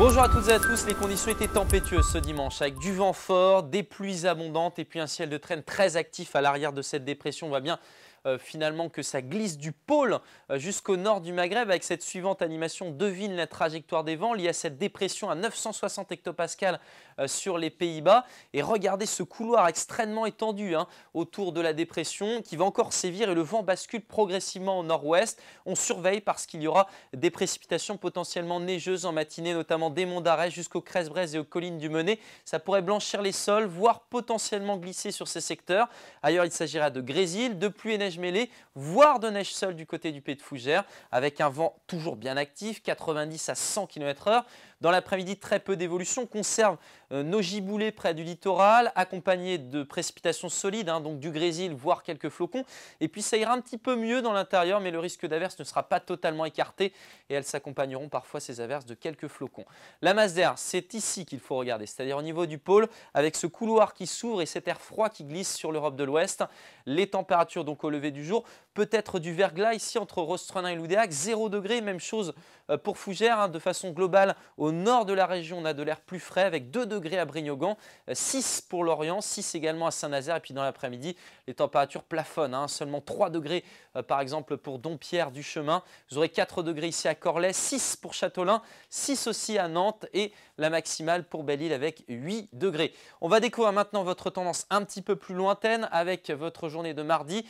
Bonjour à toutes et à tous, les conditions étaient tempétueuses ce dimanche avec du vent fort, des pluies abondantes et puis un ciel de traîne très actif à l'arrière de cette dépression. On va bien euh, finalement que ça glisse du pôle euh, jusqu'au nord du Maghreb avec cette suivante animation devine la trajectoire des vents liée à cette dépression à 960 hectopascales euh, sur les Pays-Bas et regardez ce couloir extrêmement étendu hein, autour de la dépression qui va encore sévir et le vent bascule progressivement au nord-ouest. On surveille parce qu'il y aura des précipitations potentiellement neigeuses en matinée, notamment des monts d'arrêt jusqu'aux crèze et aux collines du Menet. Ça pourrait blanchir les sols, voire potentiellement glisser sur ces secteurs. Ailleurs, il s'agira de grésil, de pluie et mêlée, voire de neige seule du côté du Pays de Fougères, avec un vent toujours bien actif, 90 à 100 km h Dans l'après-midi, très peu d'évolution, conserve euh, nos giboulées près du littoral, accompagnées de précipitations solides, hein, donc du grésil, voire quelques flocons. Et puis ça ira un petit peu mieux dans l'intérieur, mais le risque d'averse ne sera pas totalement écarté, et elles s'accompagneront parfois ces averses de quelques flocons. La masse d'air, c'est ici qu'il faut regarder, c'est-à-dire au niveau du pôle, avec ce couloir qui s'ouvre et cet air froid qui glisse sur l'Europe de l'Ouest. Les températures donc au lever du jour. Peut-être du verglas ici entre Rostrenin et Loudéac, 0 degré, même chose euh, pour Fougères. Hein, de façon globale, au nord de la région, on a de l'air plus frais avec 2 degrés à Brignogan, 6 euh, pour Lorient, 6 également à Saint-Nazaire. Et puis dans l'après-midi, les températures plafonnent, hein. seulement 3 degrés euh, par exemple pour Dompierre du chemin. Vous aurez 4 degrés ici à Corlay, 6 pour Châteaulin, 6 aussi à Nantes et la maximale pour Belle-Île avec 8 degrés. On va découvrir maintenant votre tendance un petit peu plus lointaine avec votre journée de mardi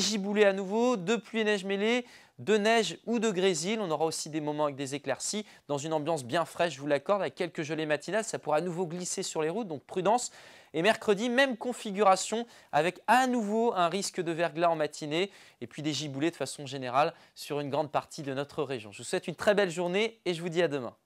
giboulées à nouveau, de pluie et neige mêlée, de neige ou de grésil. On aura aussi des moments avec des éclaircies, dans une ambiance bien fraîche, je vous l'accorde, avec quelques gelées matinales. Ça pourra à nouveau glisser sur les routes, donc prudence. Et mercredi, même configuration, avec à nouveau un risque de verglas en matinée, et puis des giboulées de façon générale sur une grande partie de notre région. Je vous souhaite une très belle journée et je vous dis à demain.